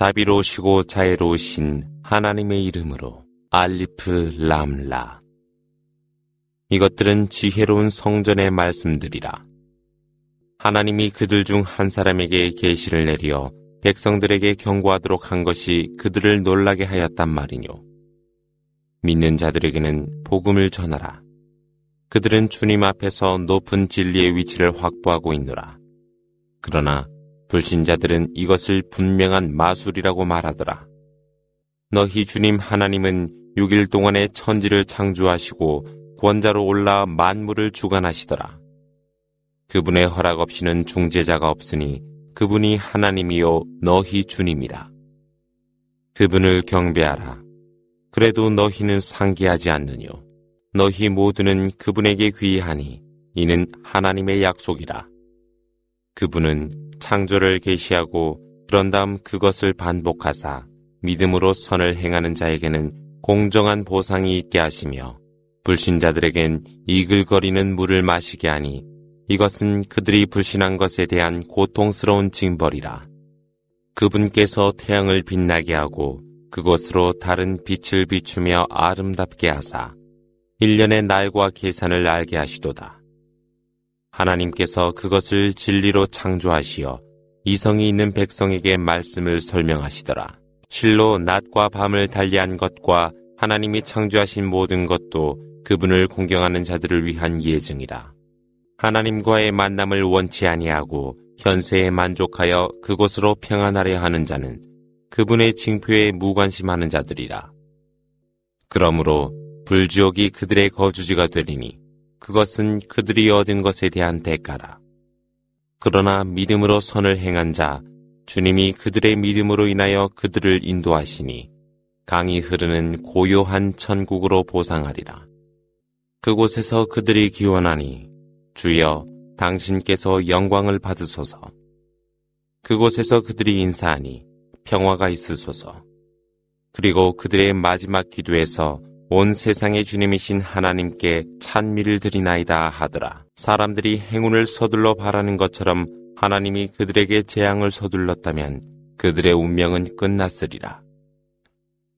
자비로우시고 자애로우신 하나님의 이름으로 알리프 람라. 이것들은 지혜로운 성전의 말씀들이라. 하나님이 그들 중 한 사람에게 계시를 내려 백성들에게 경고하도록 한 것이 그들을 놀라게 하였단 말이뇨. 믿는 자들에게는 복음을 전하라. 그들은 주님 앞에서 높은 진리의 위치를 확보하고 있노라. 그러나 불신자들은 이것을 분명한 마술이라고 말하더라. 너희 주님 하나님은 6일 동안에 천지를 창조하시고 권자로 올라 만물을 주관하시더라. 그분의 허락 없이는 중재자가 없으니 그분이 하나님이요 너희 주님이라. 그분을 경배하라. 그래도 너희는 상기하지 않느뇨. 너희 모두는 그분에게 귀하니 이는 하나님의 약속이라. 그분은 창조를 계시하고 그런 다음 그것을 반복하사 믿음으로 선을 행하는 자에게는 공정한 보상이 있게 하시며 불신자들에겐 이글거리는 물을 마시게 하니 이것은 그들이 불신한 것에 대한 고통스러운 징벌이라. 그분께서 태양을 빛나게 하고 그곳으로 다른 빛을 비추며 아름답게 하사 일련의 날과 계산을 알게 하시도다. 하나님께서 그것을 진리로 창조하시어 이성이 있는 백성에게 말씀을 설명하시더라. 실로 낮과 밤을 달리한 것과 하나님이 창조하신 모든 것도 그분을 공경하는 자들을 위한 예증이라. 하나님과의 만남을 원치 아니하고 현세에 만족하여 그곳으로 평안하려 하는 자는 그분의 징표에 무관심하는 자들이라. 그러므로 불지옥이 그들의 거주지가 되리니 그것은 그들이 얻은 것에 대한 대가라. 그러나 믿음으로 선을 행한 자, 주님이 그들의 믿음으로 인하여 그들을 인도하시니 강이 흐르는 고요한 천국으로 보상하리라. 그곳에서 그들이 기원하니 주여 당신께서 영광을 받으소서. 그곳에서 그들이 인사하니 평화가 있으소서. 그리고 그들의 마지막 기도에서 온 세상의 주님이신 하나님께 찬미를 드리나이다 하더라. 사람들이 행운을 서둘러 바라는 것처럼 하나님이 그들에게 재앙을 서둘렀다면 그들의 운명은 끝났으리라.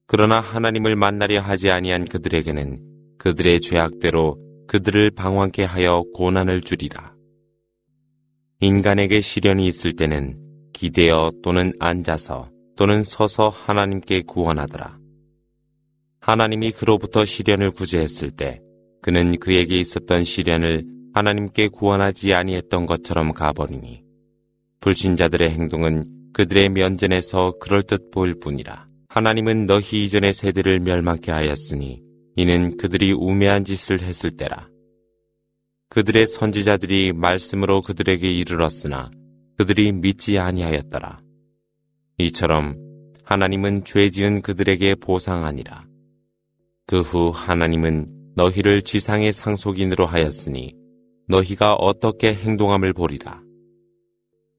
그러나 하나님을 만나려 하지 아니한 그들에게는 그들의 죄악대로 그들을 방황케 하여 고난을 주리라. 인간에게 시련이 있을 때는 기대어 또는 앉아서 또는 서서 하나님께 구원하더라. 하나님이 그로부터 시련을 구제했을 때 그는 그에게 있었던 시련을 하나님께 구원하지 아니했던 것처럼 가버리니 불신자들의 행동은 그들의 면전에서 그럴듯 보일 뿐이라 하나님은 너희 이전의 세대를 멸망케 하였으니 이는 그들이 우매한 짓을 했을 때라 그들의 선지자들이 말씀으로 그들에게 이르렀으나 그들이 믿지 아니하였더라 이처럼 하나님은 죄 지은 그들에게 보상하니라 그후 하나님은 너희를 지상의 상속인으로 하였으니 너희가 어떻게 행동함을 보리라.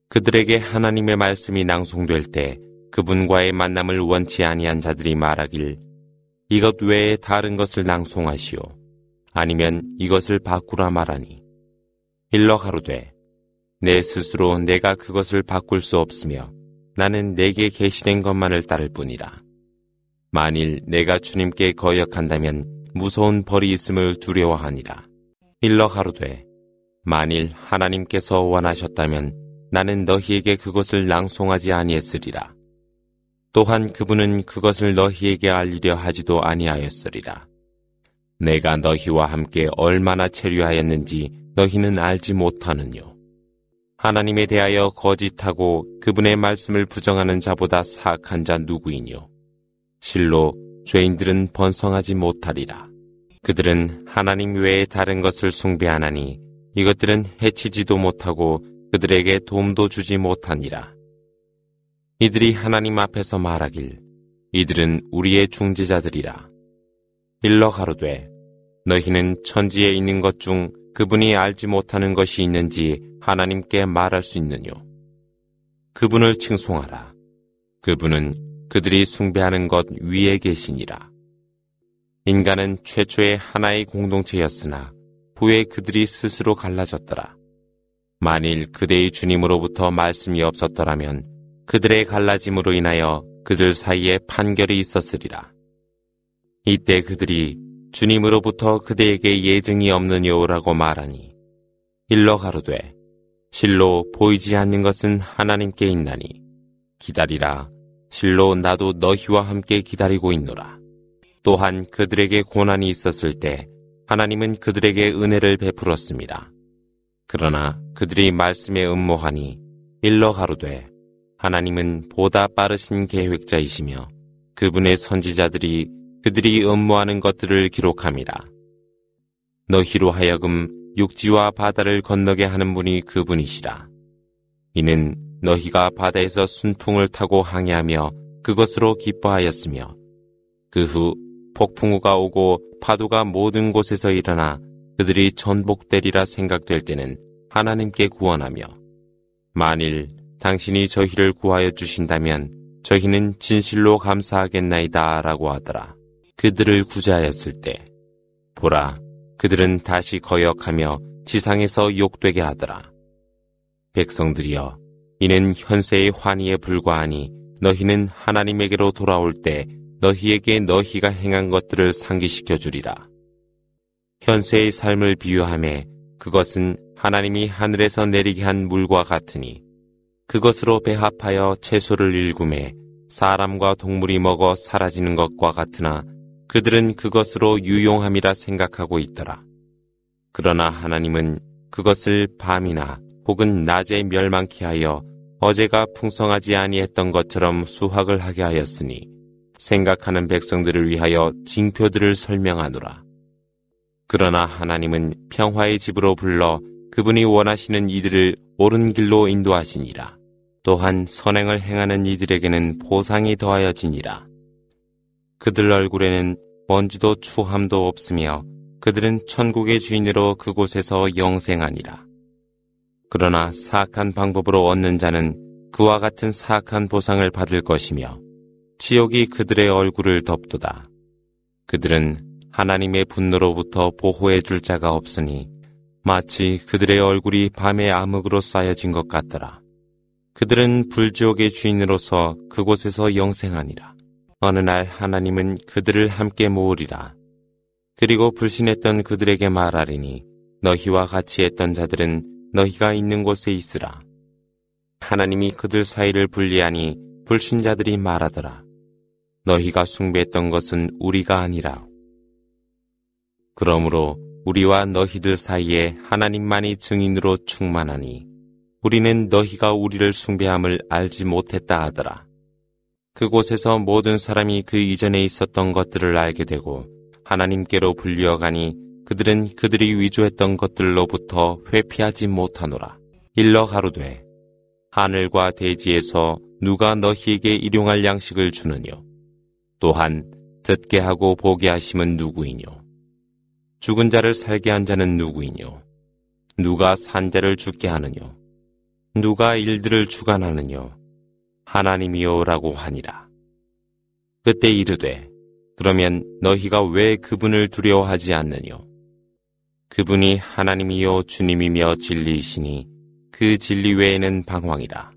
그들에게 하나님의 말씀이 낭송될 때 그분과의 만남을 원치 아니한 자들이 말하길 이것 외에 다른 것을 낭송하시오. 아니면 이것을 바꾸라 말하니. 일러 가로되 내 스스로 내가 그것을 바꿀 수 없으며 나는 내게 계시된 것만을 따를 뿐이라. 만일 내가 주님께 거역한다면 무서운 벌이 있음을 두려워하니라. 일러 하루되 만일 하나님께서 원하셨다면 나는 너희에게 그것을 낭송하지 아니했으리라. 또한 그분은 그것을 너희에게 알리려 하지도 아니하였으리라. 내가 너희와 함께 얼마나 체류하였는지 너희는 알지 못하느뇨. 하나님에 대하여 거짓하고 그분의 말씀을 부정하는 자보다 사악한 자 누구이뇨. 실로 죄인들은 번성하지 못하리라. 그들은 하나님 외에 다른 것을 숭배하나니 이것들은 해치지도 못하고 그들에게 도움도 주지 못하니라. 이들이 하나님 앞에서 말하길 이들은 우리의 중지자들이라. 일러 가로되 너희는 천지에 있는 것 중 그분이 알지 못하는 것이 있는지 하나님께 말할 수 있느뇨. 그분을 칭송하라. 그분은 그들이 숭배하는 것 위에 계시니라. 인간은 최초의 하나의 공동체였으나 후에 그들이 스스로 갈라졌더라. 만일 그대의 주님으로부터 말씀이 없었더라면 그들의 갈라짐으로 인하여 그들 사이에 판결이 있었으리라. 이때 그들이 주님으로부터 그대에게 예증이 없는 여라고 말하니 일러 가로되 실로 보이지 않는 것은 하나님께 있나니 기다리라 실로 나도 너희와 함께 기다리고 있노라. 또한 그들에게 고난이 있었을 때 하나님은 그들에게 은혜를 베풀었습니다. 그러나 그들이 말씀에 음모하니 일러 가로되 하나님은 보다 빠르신 계획자이시며 그분의 선지자들이 그들이 음모하는 것들을 기록합니다 너희로 하여금 육지와 바다를 건너게 하는 분이 그분이시라. 이는 너희가 바다에서 순풍을 타고 항해하며 그것으로 기뻐하였으며 그 후 폭풍우가 오고 파도가 모든 곳에서 일어나 그들이 전복되리라 생각될 때는 하나님께 구원하며 만일 당신이 저희를 구하여 주신다면 저희는 진실로 감사하겠나이다 라고 하더라. 그들을 구제하였을 때 보라 그들은 다시 거역하며 지상에서 욕되게 하더라. 백성들이여 이는 현세의 환희에 불과하니 너희는 하나님에게로 돌아올 때 너희에게 너희가 행한 것들을 상기시켜 주리라. 현세의 삶을 비유함에 그것은 하나님이 하늘에서 내리게 한 물과 같으니 그것으로 배합하여 채소를 일구매 사람과 동물이 먹어 사라지는 것과 같으나 그들은 그것으로 유용함이라 생각하고 있더라. 그러나 하나님은 그것을 밤이나 혹은 낮에 멸망케 하여 어제가 풍성하지 아니했던 것처럼 수확을 하게 하였으니 생각하는 백성들을 위하여 징표들을 설명하노라. 그러나 하나님은 평화의 집으로 불러 그분이 원하시는 이들을 옳은 길로 인도하시니라. 또한 선행을 행하는 이들에게는 보상이 더하여지니라. 그들 얼굴에는 먼지도 추함도 없으며 그들은 천국의 주인으로 그곳에서 영생하니라. 그러나 사악한 방법으로 얻는 자는 그와 같은 사악한 보상을 받을 것이며 지옥이 그들의 얼굴을 덮도다. 그들은 하나님의 분노로부터 보호해 줄 자가 없으니 마치 그들의 얼굴이 밤의 암흑으로 쌓여진 것 같더라. 그들은 불지옥의 주인으로서 그곳에서 영생하니라. 어느 날 하나님은 그들을 함께 모으리라. 그리고 불신했던 그들에게 말하리니 너희와 같이 했던 자들은 너희가 있는 곳에 있으라. 하나님이 그들 사이를 분리하니 불신자들이 말하더라. 너희가 숭배했던 것은 우리가 아니라. 그러므로 우리와 너희들 사이에 하나님만이 증인으로 충만하니 우리는 너희가 우리를 숭배함을 알지 못했다 하더라. 그곳에서 모든 사람이 그 이전에 있었던 것들을 알게 되고 하나님께로 불리가니 그들은 그들이 위조했던 것들로부터 회피하지 못하노라. 일러 가로되 하늘과 대지에서 누가 너희에게 일용할 양식을 주느뇨? 또한 듣게 하고 보게 하심은 누구이뇨? 죽은 자를 살게 한 자는 누구이뇨? 누가 산자를 죽게 하느뇨? 누가 일들을 주관하느뇨? 하나님이요라고 하니라. 그때 이르되 그러면 너희가 왜 그분을 두려워하지 않느뇨? 그분이 하나님이요 주님이며 진리이시니 그 진리 외에는 방황이라.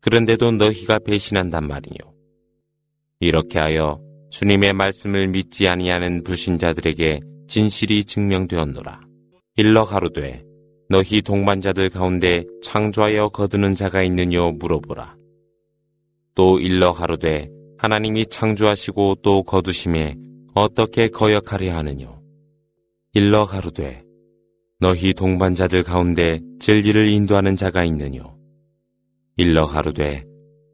그런데도 너희가 배신한단 말이뇨. 이렇게 하여 주님의 말씀을 믿지 아니하는 불신자들에게 진실이 증명되었노라. 일러 가로되 너희 동반자들 가운데 창조하여 거두는 자가 있느뇨 물어보라. 또 일러 가로되 하나님이 창조하시고 또 거두심에 어떻게 거역하려 하느뇨. 일러 가로되 너희 동반자들 가운데 진리를 인도하는 자가 있느뇨 일러 가로되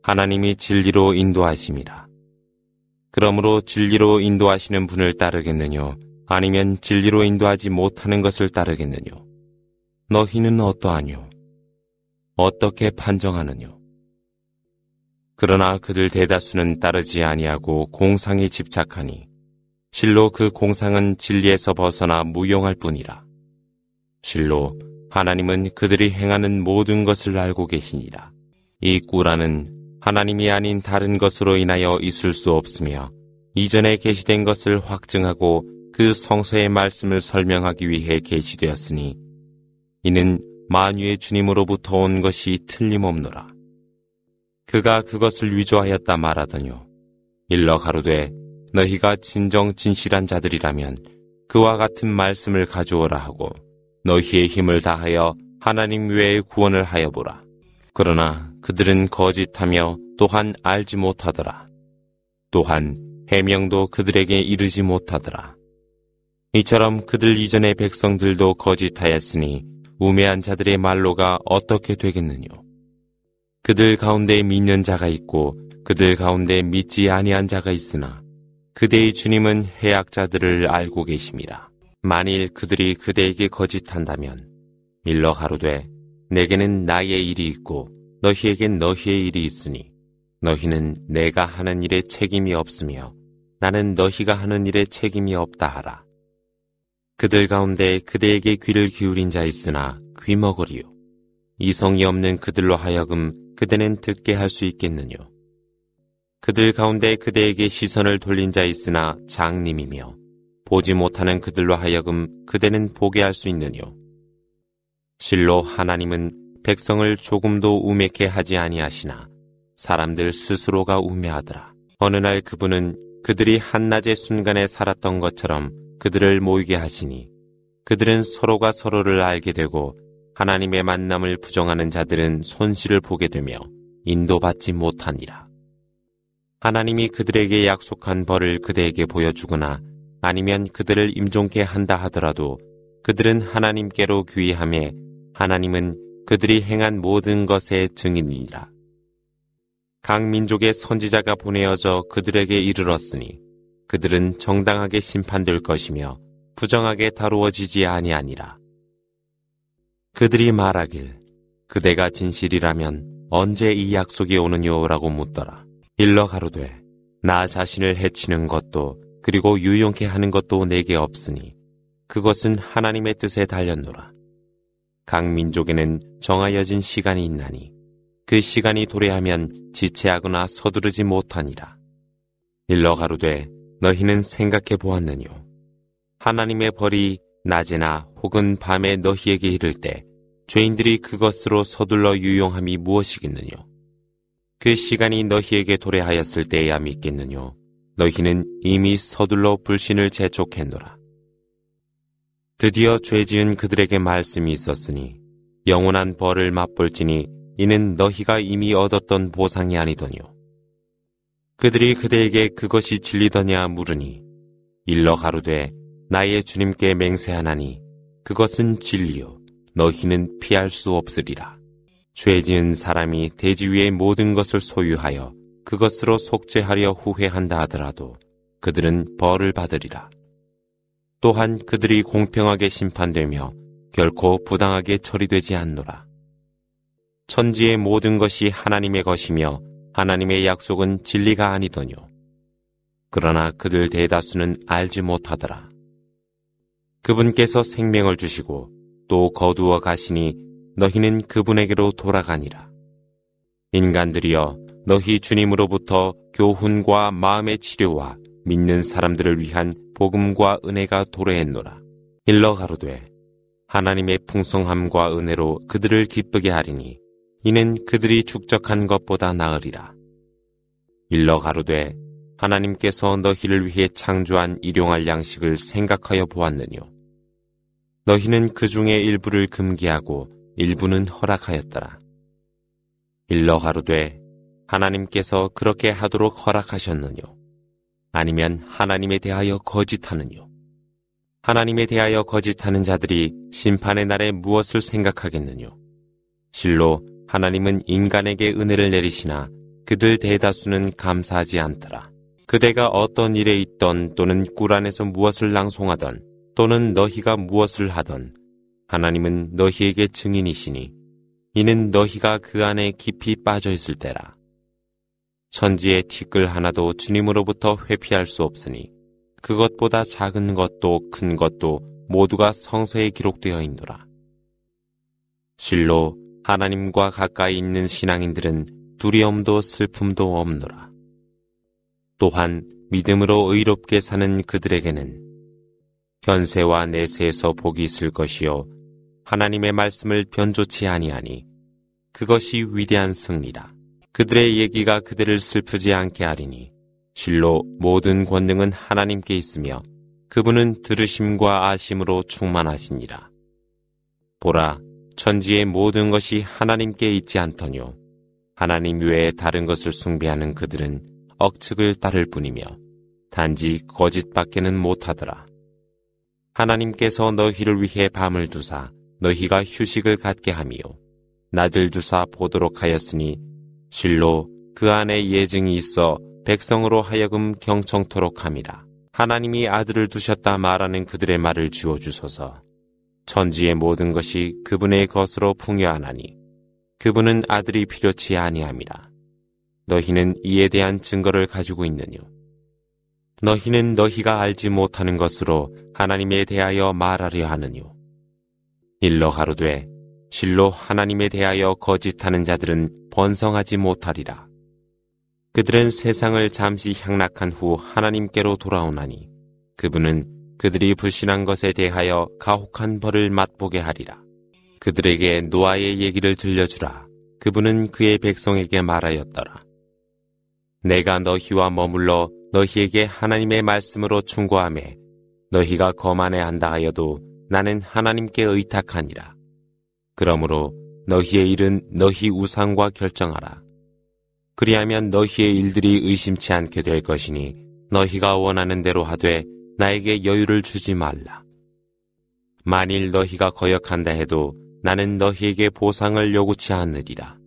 하나님이 진리로 인도하심이라 그러므로 진리로 인도하시는 분을 따르겠느뇨 아니면 진리로 인도하지 못하는 것을 따르겠느뇨 너희는 어떠하뇨 어떻게 판정하느뇨 그러나 그들 대다수는 따르지 아니하고 공상에 집착하니 실로 그 공상은 진리에서 벗어나 무용할 뿐이라. 실로 하나님은 그들이 행하는 모든 것을 알고 계시니라. 이 꾸라는 하나님이 아닌 다른 것으로 인하여 있을 수 없으며 이전에 계시된 것을 확증하고 그 성서의 말씀을 설명하기 위해 계시되었으니 이는 만유의 주님으로부터 온 것이 틀림없노라. 그가 그것을 위조하였다 말하더뇨. 일러 가로되 너희가 진정 진실한 자들이라면 그와 같은 말씀을 가져오라 하고 너희의 힘을 다하여 하나님 외의 구원을 하여 보라. 그러나 그들은 거짓하며 또한 알지 못하더라. 또한 해명도 그들에게 이르지 못하더라. 이처럼 그들 이전의 백성들도 거짓하였으니 우매한 자들의 말로가 어떻게 되겠느뇨. 그들 가운데 믿는 자가 있고 그들 가운데 믿지 아니한 자가 있으나 그대의 주님은 해악자들을 알고 계십이라 만일 그들이 그대에게 거짓한다면 일러 가로되 내게는 나의 일이 있고 너희에겐 너희의 일이 있으니 너희는 내가 하는 일에 책임이 없으며 나는 너희가 하는 일에 책임이 없다 하라. 그들 가운데 그대에게 귀를 기울인 자 있으나 귀먹으리요. 이성이 없는 그들로 하여금 그대는 듣게 할 수 있겠느뇨. 그들 가운데 그대에게 시선을 돌린 자 있으나 장님이며 보지 못하는 그들로 하여금 그대는 보게 할 수 있느뇨. 실로 하나님은 백성을 조금도 우매케 하지 아니하시나 사람들 스스로가 우매하더라. 어느 날 그분은 그들이 한낮의 순간에 살았던 것처럼 그들을 모이게 하시니 그들은 서로가 서로를 알게 되고 하나님의 만남을 부정하는 자들은 손실을 보게 되며 인도받지 못하니라. 하나님이 그들에게 약속한 벌을 그대에게 보여주거나 아니면 그들을 임종케 한다 하더라도 그들은 하나님께로 귀함에 의 하나님은 그들이 행한 모든 것의 증인이라. 각 민족의 선지자가 보내어져 그들에게 이르렀으니 그들은 정당하게 심판될 것이며 부정하게 다루어지지 아니하니라. 그들이 말하길 그대가 진실이라면 언제 이 약속이 오느냐라고 묻더라. 일러 가로되 나 자신을 해치는 것도 그리고 유용케 하는 것도 내게 없으니 그것은 하나님의 뜻에 달렸노라. 각 민족에는 정하여진 시간이 있나니 그 시간이 도래하면 지체하거나 서두르지 못하니라. 일러 가로되 너희는 생각해 보았느뇨. 하나님의 벌이 낮이나 혹은 밤에 너희에게 이를 때 죄인들이 그것으로 서둘러 유용함이 무엇이겠느뇨. 그 시간이 너희에게 도래하였을 때야 믿겠느뇨. 너희는 이미 서둘러 불신을 재촉했노라. 드디어 죄 지은 그들에게 말씀이 있었으니 영원한 벌을 맛볼지니 이는 너희가 이미 얻었던 보상이 아니더뇨. 그들이 그대에게 그것이 진리더냐 물으니 일러 가로되 나의 주님께 맹세하나니 그것은 진리요 너희는 피할 수 없으리라. 죄 지은 사람이 대지 위의 모든 것을 소유하여 그것으로 속죄하려 후회한다 하더라도 그들은 벌을 받으리라. 또한 그들이 공평하게 심판되며 결코 부당하게 처리되지 않노라. 천지의 모든 것이 하나님의 것이며 하나님의 약속은 진리가 아니더뇨. 그러나 그들 대다수는 알지 못하더라. 그분께서 생명을 주시고 또 거두어 가시니 너희는 그분에게로 돌아가니라. 인간들이여 너희 주님으로부터 교훈과 마음의 치료와 믿는 사람들을 위한 복음과 은혜가 도래했노라. 일러 가로되 하나님의 풍성함과 은혜로 그들을 기쁘게 하리니 이는 그들이 축적한 것보다 나으리라. 일러 가로되 하나님께서 너희를 위해 창조한 일용할 양식을 생각하여 보았느뇨. 너희는 그 중에 일부를 금기하고 일부는 허락하였더라. 일러 가로되 하나님께서 그렇게 하도록 허락하셨느뇨. 아니면 하나님에 대하여 거짓하느뇨. 하나님에 대하여 거짓하는 자들이 심판의 날에 무엇을 생각하겠느뇨. 실로 하나님은 인간에게 은혜를 내리시나 그들 대다수는 감사하지 않더라. 그대가 어떤 일에 있던 또는 꿀 안에서 무엇을 낭송하던 또는 너희가 무엇을 하던 하나님은 너희에게 증인이시니 이는 너희가 그 안에 깊이 빠져 있을 때라. 천지의 티끌 하나도 주님으로부터 회피할 수 없으니 그것보다 작은 것도 큰 것도 모두가 성서에 기록되어 있노라. 실로 하나님과 가까이 있는 신앙인들은 두려움도 슬픔도 없노라. 또한 믿음으로 의롭게 사는 그들에게는 현세와 내세에서 복이 있을 것이요 하나님의 말씀을 변조치 아니하니 그것이 위대한 승리라. 그들의 얘기가 그들을 슬프지 않게 하리니 실로 모든 권능은 하나님께 있으며 그분은 들으심과 아심으로 충만하시니라. 보라, 천지의 모든 것이 하나님께 있지 않더뇨. 하나님 외에 다른 것을 숭배하는 그들은 억측을 따를 뿐이며 단지 거짓밖에는 못하더라. 하나님께서 너희를 위해 밤을 두사 너희가 휴식을 갖게 하며 나들 주사 보도록 하였으니 실로 그 안에 예증이 있어 백성으로 하여금 경청토록 함이라. 하나님이 아들을 두셨다 말하는 그들의 말을 지워주소서. 천지의 모든 것이 그분의 것으로 풍요하나니 그분은 아들이 필요치 아니함이라. 너희는 이에 대한 증거를 가지고 있느뇨. 너희는 너희가 알지 못하는 것으로 하나님에 대하여 말하려 하느뇨. 일러 가로되 실로 하나님에 대하여 거짓하는 자들은 번성하지 못하리라. 그들은 세상을 잠시 향락한 후 하나님께로 돌아오나니 그분은 그들이 불신한 것에 대하여 가혹한 벌을 맛보게 하리라. 그들에게 노아의 얘기를 들려주라. 그분은 그의 백성에게 말하였더라. 내가 너희와 머물러 너희에게 하나님의 말씀으로 충고함에 너희가 거만해한다 하여도 나는 하나님께 의탁하니라. 그러므로 너희의 일은 너희 우상과 결정하라. 그리하면 너희의 일들이 의심치 않게 될 것이니 너희가 원하는 대로 하되 나에게 여유를 주지 말라. 만일 너희가 거역한다 해도 나는 너희에게 보상을 요구치 않으리라.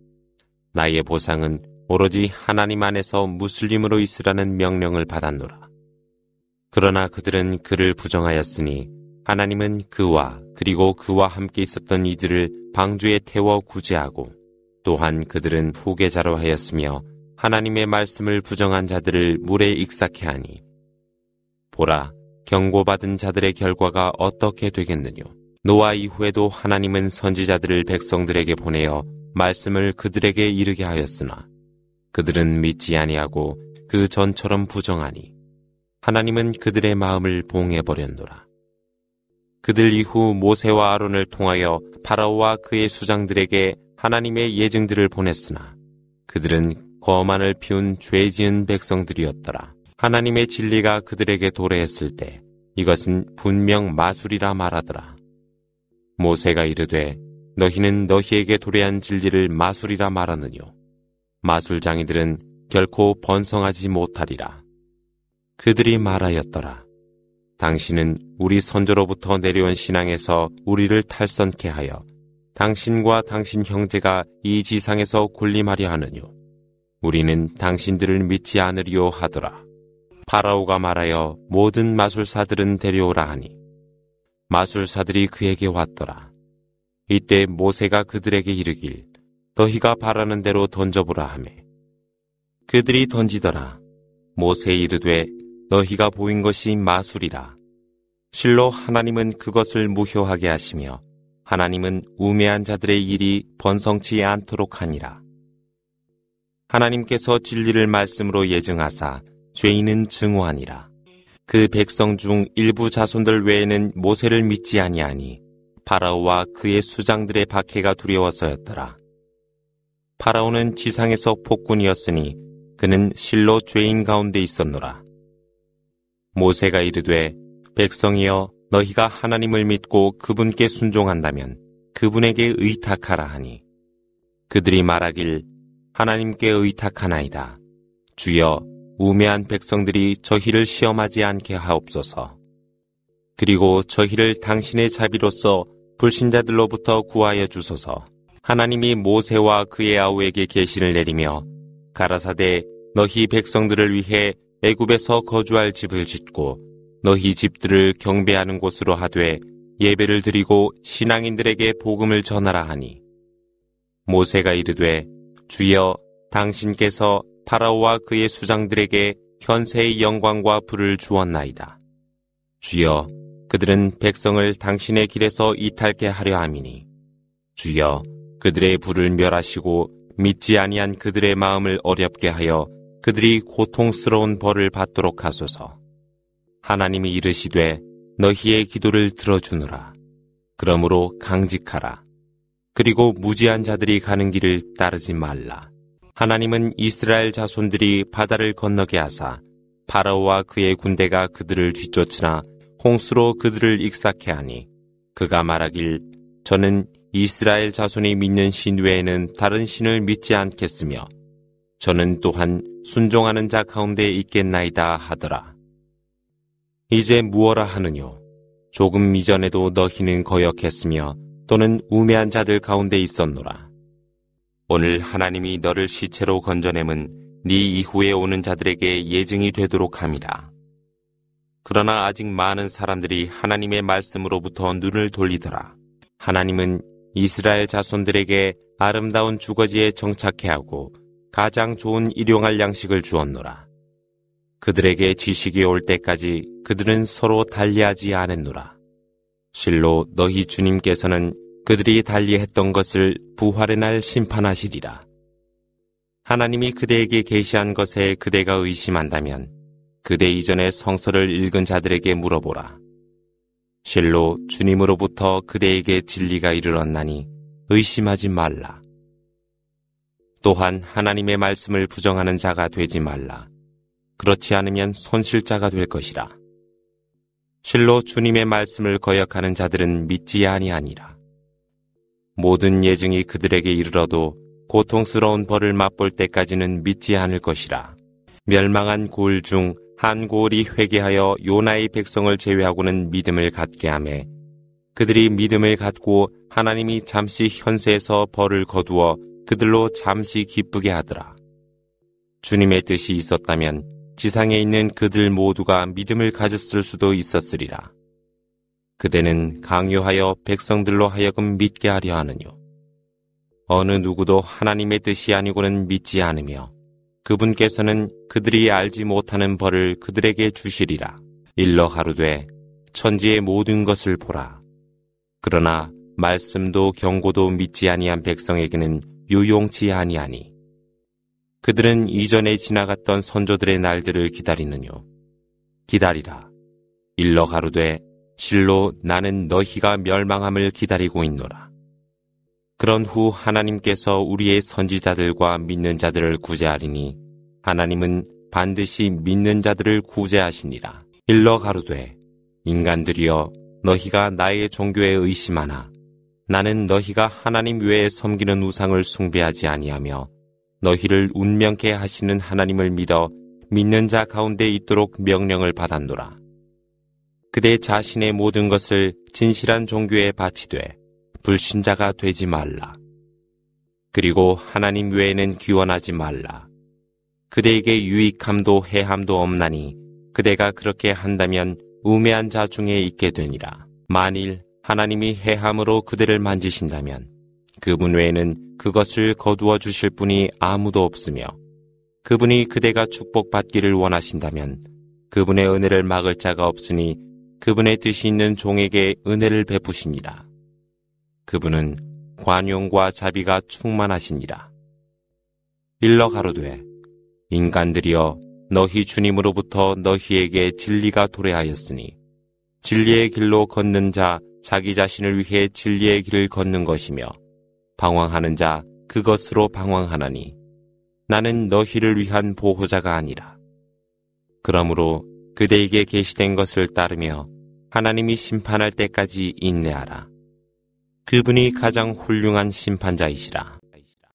나의 보상은 오로지 하나님 안에서 무슬림으로 있으라는 명령을 받았노라. 그러나 그들은 그를 부정하였으니 하나님은 그와 그리고 그와 함께 있었던 이들을 방주에 태워 구제하고 또한 그들은 후계자로 하였으며 하나님의 말씀을 부정한 자들을 물에 익사케 하니 보라 경고받은 자들의 결과가 어떻게 되겠느뇨 노아 이후에도 하나님은 선지자들을 백성들에게 보내어 말씀을 그들에게 이르게 하였으나 그들은 믿지 아니하고 그 전처럼 부정하니 하나님은 그들의 마음을 봉해 버렸노라 그들 이후 모세와 아론을 통하여 파라오와 그의 수장들에게 하나님의 예증들을 보냈으나 그들은 거만을 피운 죄 지은 백성들이었더라. 하나님의 진리가 그들에게 도래했을 때 이것은 분명 마술이라 말하더라. 모세가 이르되 너희는 너희에게 도래한 진리를 마술이라 말하느뇨. 마술장이들은 결코 번성하지 못하리라. 그들이 말하였더라. 당신은 우리 선조로부터 내려온 신앙에서 우리를 탈선케 하여 당신과 당신 형제가 이 지상에서 군림하려 하느뇨. 우리는 당신들을 믿지 않으리요 하더라. 파라오가 말하여 모든 마술사들은 데려오라 하니 마술사들이 그에게 왔더라. 이때 모세가 그들에게 이르길 너희가 바라는 대로 던져보라 하매 그들이 던지더라. 모세 이르되 너희가 보인 것이 마술이라. 실로 하나님은 그것을 무효하게 하시며 하나님은 우매한 자들의 일이 번성치 않도록 하니라. 하나님께서 진리를 말씀으로 예증하사 죄인은 증오하니라. 그 백성 중 일부 자손들 외에는 모세를 믿지 아니하니 파라오와 그의 수장들의 박해가 두려워서였더라. 파라오는 지상에서 폭군이었으니 그는 실로 죄인 가운데 있었노라. 모세가 이르되 백성이여 너희가 하나님을 믿고 그분께 순종한다면 그분에게 의탁하라 하니 그들이 말하길 하나님께 의탁하나이다. 주여 우매한 백성들이 저희를 시험하지 않게 하옵소서. 그리고 저희를 당신의 자비로서 불신자들로부터 구하여 주소서. 하나님이 모세와 그의 아우에게 계시를 내리며 가라사대 너희 백성들을 위해 애굽에서 거주할 집을 짓고 너희 집들을 경배하는 곳으로 하되 예배를 드리고 신앙인들에게 복음을 전하라 하니 모세가 이르되 주여 당신께서 파라오와 그의 수장들에게 현세의 영광과 불을 주었나이다. 주여 그들은 백성을 당신의 길에서 이탈케 하려 함이니 주여 그들의 불을 멸하시고 믿지 아니한 그들의 마음을 어렵게 하여 그들이 고통스러운 벌을 받도록 하소서. 하나님이 이르시되 너희의 기도를 들어주느라. 그러므로 강직하라. 그리고 무지한 자들이 가는 길을 따르지 말라. 하나님은 이스라엘 자손들이 바다를 건너게 하사 파라오와 그의 군대가 그들을 뒤쫓으나 홍수로 그들을 익사케 하니 그가 말하길 저는 이스라엘 자손이 믿는 신 외에는 다른 신을 믿지 않겠으며 저는 또한 순종하는 자 가운데 있겠나이다 하더라. 이제 무엇라 하느뇨? 조금 이전에도 너희는 거역했으며 또는 우매한 자들 가운데 있었노라. 오늘 하나님이 너를 시체로 건져내면 네 이후에 오는 자들에게 예증이 되도록 함이라. 그러나 아직 많은 사람들이 하나님의 말씀으로부터 눈을 돌리더라. 하나님은 이스라엘 자손들에게 아름다운 주거지에 정착해 하고 가장 좋은 일용할 양식을 주었노라. 그들에게 지식이 올 때까지 그들은 서로 달리하지 않았노라. 실로 너희 주님께서는 그들이 달리했던 것을 부활의 날 심판하시리라. 하나님이 그대에게 계시한 것에 그대가 의심한다면 그대 이전의 성서를 읽은 자들에게 물어보라. 실로 주님으로부터 그대에게 진리가 이르렀나니 의심하지 말라. 또한 하나님의 말씀을 부정하는 자가 되지 말라. 그렇지 않으면 손실자가 될 것이라. 실로 주님의 말씀을 거역하는 자들은 믿지 아니하니라. 모든 예증이 그들에게 이르러도 고통스러운 벌을 맛볼 때까지는 믿지 않을 것이라. 멸망한 고을 중한 고을이 회개하여 요나의 백성을 제외하고는 믿음을 갖게 하며 그들이 믿음을 갖고 하나님이 잠시 현세에서 벌을 거두어 그들로 잠시 기쁘게 하더라. 주님의 뜻이 있었다면 지상에 있는 그들 모두가 믿음을 가졌을 수도 있었으리라. 그대는 강요하여 백성들로 하여금 믿게 하려 하느뇨. 어느 누구도 하나님의 뜻이 아니고는 믿지 않으며 그분께서는 그들이 알지 못하는 벌을 그들에게 주시리라. 일러 하루되 천지의 모든 것을 보라. 그러나 말씀도 경고도 믿지 아니한 백성에게는 유용치 아니하니 그들은 이전에 지나갔던 선조들의 날들을 기다리느뇨 기다리라 일러 가로되 실로 나는 너희가 멸망함을 기다리고 있노라 그런 후 하나님께서 우리의 선지자들과 믿는 자들을 구제하리니 하나님은 반드시 믿는 자들을 구제하시니라. 일러 가로되 인간들이여 너희가 나의 종교에 의심하나 나는 너희가 하나님 외에 섬기는 우상을 숭배하지 아니하며 너희를 운명케 하시는 하나님을 믿어 믿는 자 가운데 있도록 명령을 받았노라. 그대 자신의 모든 것을 진실한 종교에 바치되 불신자가 되지 말라. 그리고 하나님 외에는 기원하지 말라. 그대에게 유익함도 해함도 없나니 그대가 그렇게 한다면 우매한 자 중에 있게 되니라. 만일 하나님이 해함으로 그들을 만지신다면 그분 외에는 그것을 거두어 주실 분이 아무도 없으며 그분이 그대가 축복받기를 원하신다면 그분의 은혜를 막을 자가 없으니 그분의 뜻이 있는 종에게 은혜를 베푸시니라. 그분은 관용과 자비가 충만하시니라. 일러 가로되 인간들이여 너희 주님으로부터 너희에게 진리가 도래하였으니 진리의 길로 걷는 자 자기 자신을 위해 진리의 길을 걷는 것이며 방황하는 자 그것으로 방황하나니 나는 너희를 위한 보호자가 아니라 그러므로 그대에게 계시된 것을 따르며 하나님이 심판할 때까지 인내하라. 그분이 가장 훌륭한 심판자이시라.